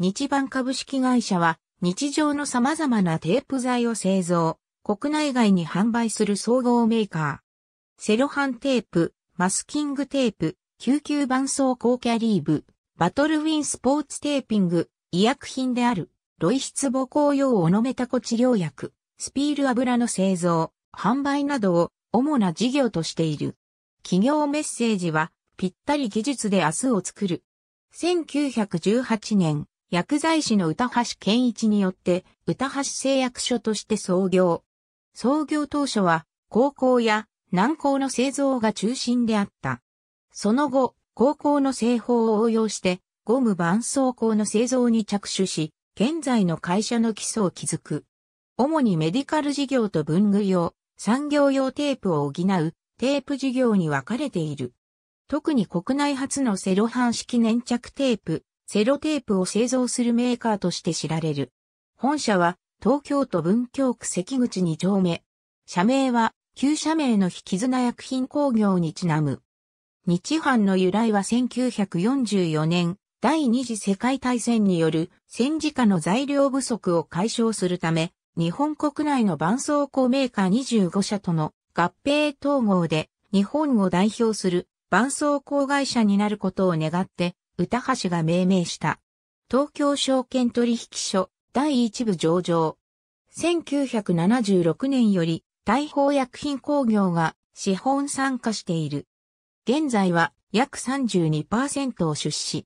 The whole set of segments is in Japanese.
日版株式会社は日常の様々なテープ材を製造、国内外に販売する総合メーカー。セロハンテープ、マスキングテープ、救急伴奏高キャリーブ、バトルウィンスポーツテーピング、医薬品である、露出母校用オノメタコ治療薬、スピール油の製造、販売などを主な事業としている。企業メッセージは、ぴったり技術で明日を作る。1918年、薬剤師の歌橋健一によって、歌橋製薬所として創業。創業当初は、高校や南高の製造が中心であった。その後、高校の製法を応用して、ゴム伴創工の製造に着手し、現在の会社の基礎を築く。主にメディカル事業と文具用、産業用テープを補うテープ事業に分かれている。特に国内初のセロハン式粘着テープ、セロテープを製造するメーカーとして知られる。本社は東京都文京区関口2丁目。社名は旧社名の引き綱薬品工業にちなむ。日販の由来は1944年、第二次世界大戦による戦時下の材料不足を解消するため、日本国内の伴走工メーカー25社との合併統合で日本を代表する伴走工会社になることを願って歌橋が命名した。東京証券取引所第一部上場。1976年より大砲薬品工業が資本参加している。現在は約32%を出資。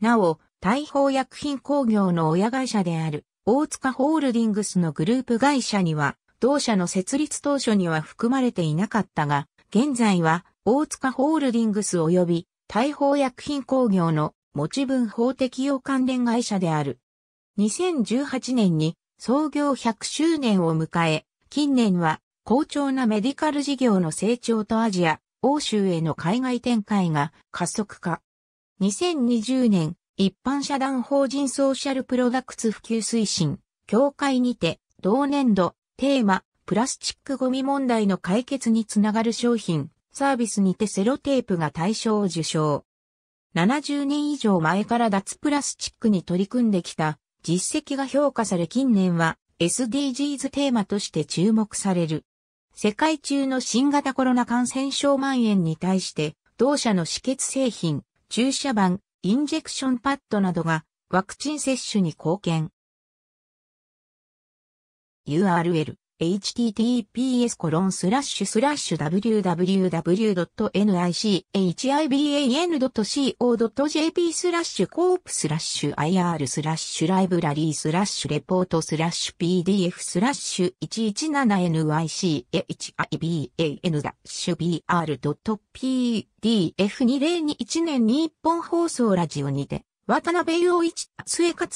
なお、大砲薬品工業の親会社である大塚ホールディングスのグループ会社には、同社の設立当初には含まれていなかったが、現在は大塚ホールディングス及び大砲薬品工業の持ち分法適用関連会社である。2018年に創業100周年を迎え、近年は好調なメディカル事業の成長とアジア、欧州への海外展開が加速化。2020年、一般社団法人ソーシャルプロダクツ普及推進、協会にて、同年度、テーマ、プラスチックゴミ問題の解決につながる商品、サービスにてセロテープが大賞を受賞。70年以上前から脱プラスチックに取り組んできた実績が評価され近年は SDGs テーマとして注目される。世界中の新型コロナ感染症蔓延に対して同社の止血製品、注射板、インジェクションパッドなどがワクチン接種に貢献。URL https www.nichiban.co.jp スラッシュコープスラッシュ ir スラッシュライブラリースラッシュレポートスラッシュ pdf スラッシュ 117nychiban-br.pdf2021 年日本放送ラジオにて渡辺陽一末勝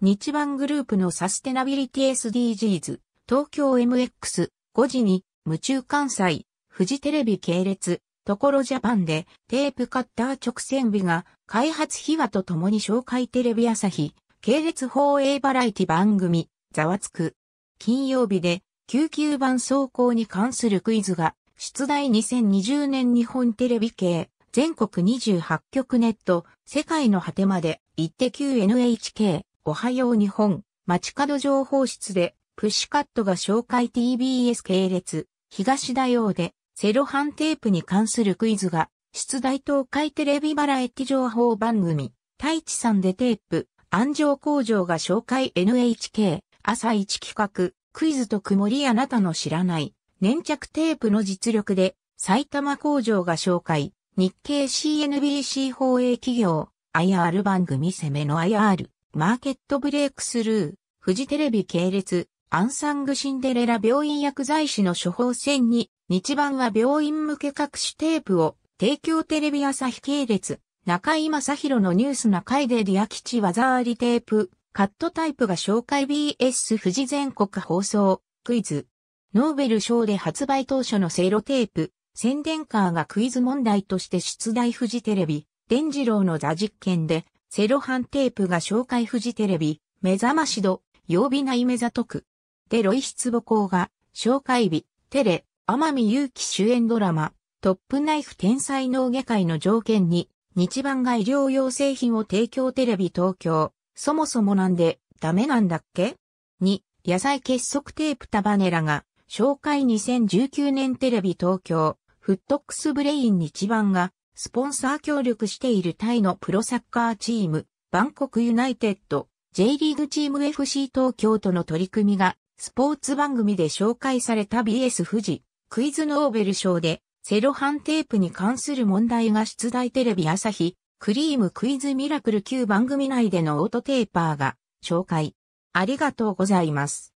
日版グループのサステナビリティ SDGs 東京 MX、5時に、夢中関西、富士テレビ系列、ところジャパンでテープカッター直線日が開発秘話とともに紹介テレビ朝日系列放映バラエティ番組ざわつく金曜日で救急版走行に関するクイズが出題2020年日本テレビ系全国28局ネット世界の果てまで一って n h k おはよう日本街角情報室でプッシュカットが紹介 TBS 系列、東大王で、セロハンテープに関するクイズが、出題東海テレビバラエティ情報番組、太一さんでテープ、安城工場が紹介 NHK、朝一企画、クイズと曇りあなたの知らない、粘着テープの実力で、埼玉工場が紹介、日経 CNBC 放映企業、IR 番組攻めの IR、マーケットブレイクスルー、富士テレビ系列、アンサングシンデレラ病院薬剤師の処方箋に、日版は病院向け各種テープを、提供テレビ朝日系列、中井正宏のニュース中井でリア吉技ありテープ、カットタイプが紹介 BS 富士全国放送、クイズ。ノーベル賞で発売当初のセロテープ、宣伝カーがクイズ問題として出題富士テレビ、伝次郎の座実験で、セロハンテープが紹介富士テレビ、目覚まし度、曜日内目ざとく。で、ロイボ母校が、紹介日、テレ、天海祐希主演ドラマ、トップナイフ天才脳外科医の条件に、日版が医療用製品を提供テレビ東京、そもそもなんで、ダメなんだっけ ?2、野菜結束テープタバネラが、紹介2019年テレビ東京、フットックスブレイン日版が、スポンサー協力しているタイのプロサッカーチーム、バンコクユナイテッド、J リーグチーム FC 東京との取り組みが、スポーツ番組で紹介された BS 富士、クイズノーベル賞で、セロハンテープに関する問題が出題テレビ朝日、クリームクイズミラクル級番組内でのオートテーパーが紹介。ありがとうございます。